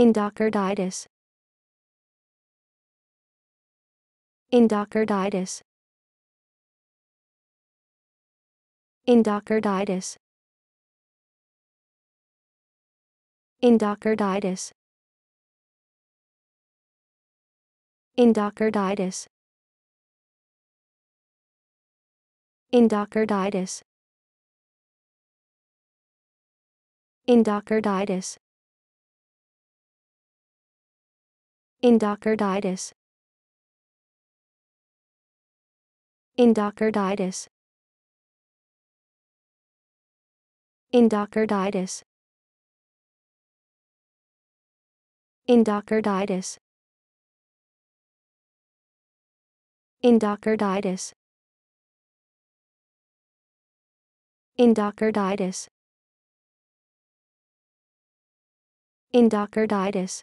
endocarditis endocarditis endocarditis endocarditis endocarditis endocarditis endocarditis Endocarditis. Endocarditis. Endocarditis. Endocarditis. Endocarditis. Endocarditis. Endocarditis.